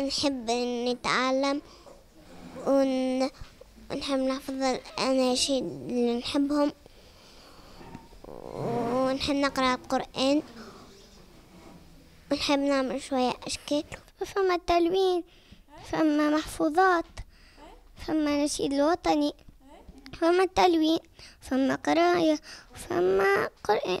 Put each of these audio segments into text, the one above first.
نحب نتعلم ونحب نحفظ الأناشيد اللي نحبهم ونحب نقرأ القرآن ونحب نعمل شوية أشكال فما التلوين فما محفوظات فما نشيد الوطني فما التلوين فما قراية فما قرآن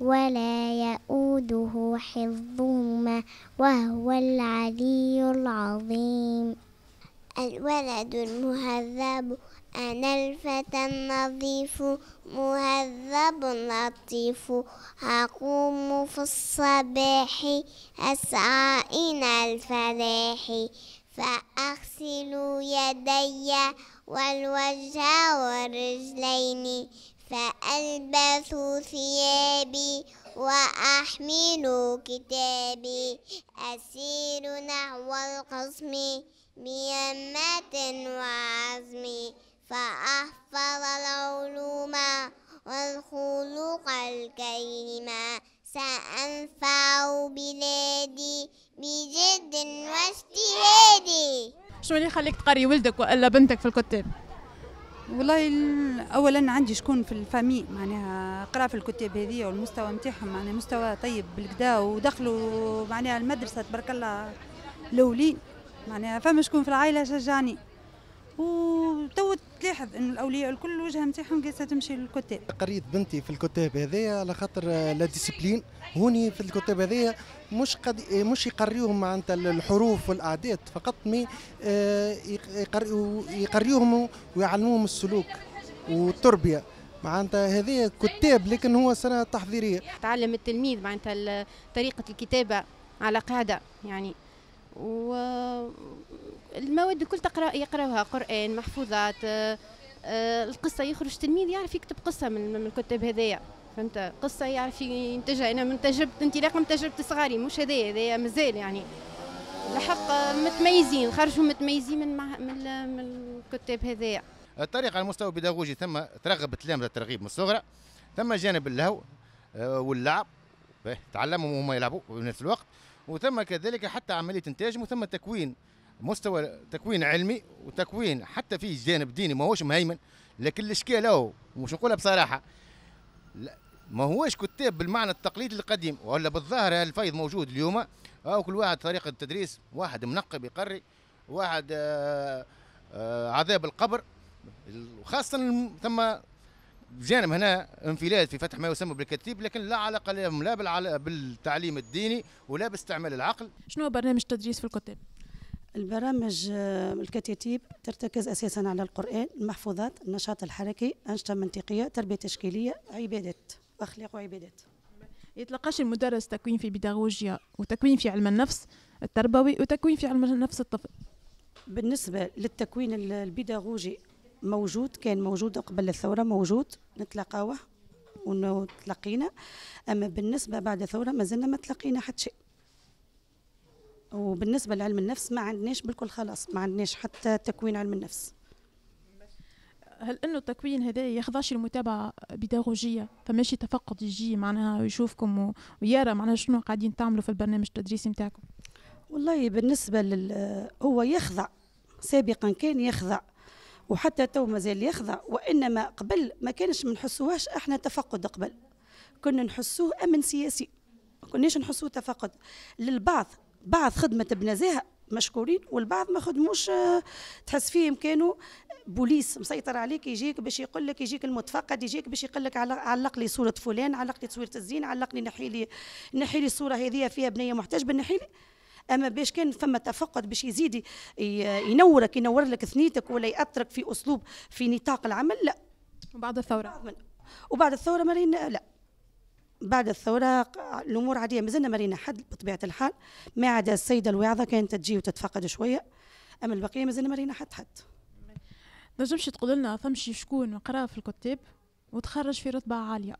ولا يؤوده حفظهما وهو العلي العظيم الولد المهذب أنا الفتى النظيف مهذب لطيف أقوم في الصباح أسعى إلى الفلاح فأغسل يدي والوجه والرجلين فألبس ثيابي وأحمل كتابي أسير نحو القسم بيمة وعزم فأحفظ العلوم والخلق الكريم سأنفع بلادي بجد واجتهادي شو اللي يخليك تقري ولدك وإلا بنتك في الكتاب؟ والله اولا عندي شكون في الفامي معناها قرا في الكتاب هذه والمستوى نتاعهم معناها مستوى طيب بالكدا ودخلوا معناها المدرسه تبارك الله الاولين معناها فما شكون في العائله شجعني وتو تلاحظ انه الاولياء الكل الوجهه نتاعهم جالسه تمشي للكتاب قريت بنتي في الكتاب هذايا على خاطر لا ديسيبلين هوني في الكتاب هذايا مش قد مش يقريوهم معناتها الحروف والاعداد فقط مي آه، يقريوهم ويعلموهم السلوك والتربيه معناتها هذه كتاب لكن هو سنه تحضيريه تعلم التلميذ معناتها طريقه الكتابه على قاعده يعني والمواد الكل تقرا يقراوها قران محفوظات آه، آه، القصه يخرج تلميذ يعرف يكتب قصه من الكتاب هذايا فهمت قصه يعرف ينتجها انا من تجربه انطلاقا من تجربه صغاري مش هذايا هذايا مازال يعني الحق متميزين خرجوا متميزين من من, من الكتاب هذايا الطريقه على المستوى البيداغوجي ثم ترغب التلامذه الترغيب من الصغرى ثم جانب اللهو آه، واللعب تعلموا وهم يلعبوا في نفس الوقت وثم كذلك حتى عمليه انتاج وثم تكوين مستوى تكوين علمي وتكوين حتى في جانب ديني ماهوش مهيمن لكن الاشكال هو مش نقولها بصراحه ما هوش كتاب بالمعنى التقليدي القديم ولا بالظاهر الفيض موجود اليوم او كل واحد طريقه التدريس واحد منقب يقري واحد آآ آه، آآ آه، عذاب القبر وخاصه ثم بجانب هنا انفلات في فتح ما يسمى بالكتيب لكن لا علاقه لهم لا بالتعليم الديني ولا باستعمال العقل. شنو هو برنامج التدريس في الكتاب؟ البرامج آه، الكتاتيب ترتكز اساسا على القران المحفوظات النشاط الحركي انشطه منطقيه تربيه تشكيليه عبادات اخلاق وعبادات يتلقاش المدرس تكوين في بيداغوجيا وتكوين في علم النفس التربوي وتكوين في علم النفس الطفل بالنسبه للتكوين البيداغوجي موجود كان موجود قبل الثوره موجود نتلاقاوه ونتلاقينا اما بالنسبه بعد الثوره مازلنا ما تلاقينا حتى شيء وبالنسبه لعلم النفس ما عندناش بالكل خلاص ما عندناش حتى تكوين علم النفس هل انه التكوين هذا يخضعش المتابعه بيداغوجيه فماشي تفقد يجي معناها يشوفكم ويرى معناها شنو قاعدين تعملوا في البرنامج التدريسي نتاعكم والله بالنسبه لل هو يخضع سابقا كان يخضع وحتى تو مازال يخضع وانما قبل ما كانش ما نحسوهاش احنا تفقد قبل كنا نحسوه امن سياسي ما كناش نحسوه تفقد للبعض بعض خدمه بنزاهه مشكورين والبعض ما خدموش آه، تحس فيهم كانوا بوليس مسيطر عليك يجيك باش يقول لك يجيك المتفقد يجيك باش يقول لك علق لي صوره فلان علق لي تصويره الزين علق لي نحي لي نحي لي الصوره هذه فيها بنيه محتجبه نحي لي اما باش كان فما تفقد باش يزيد ينورك ينور لك ثنيتك ولا ياثرك في اسلوب في نطاق العمل لا وبعد الثوره وبعد الثوره مرينا لا بعد الثورة الأمور عادية مازلنا مرينا حد بطبيعة الحال ما عدا السيدة الواعظة كانت تجي وتتفقد شوية أما البقية مازلنا مرينا حد حد نجمش تقول لنا فمشي شكون قرا في الكتاب وتخرج في رتبة عالية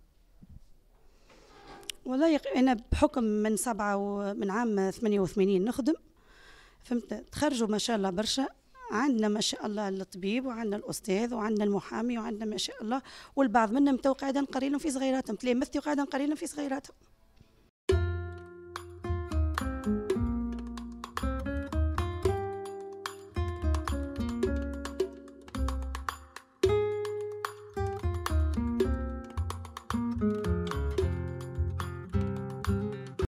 والله انا بحكم من سبعة ومن عام 88 نخدم فهمت تخرجوا ما شاء الله برشا عندنا ما شاء الله الطبيب وعندنا الاستاذ وعندنا المحامي وعندنا ما شاء الله والبعض منهم تو قاعدين نقري لهم في صغيراتهم تلامذتي قاعدين نقري لهم في صغيراتهم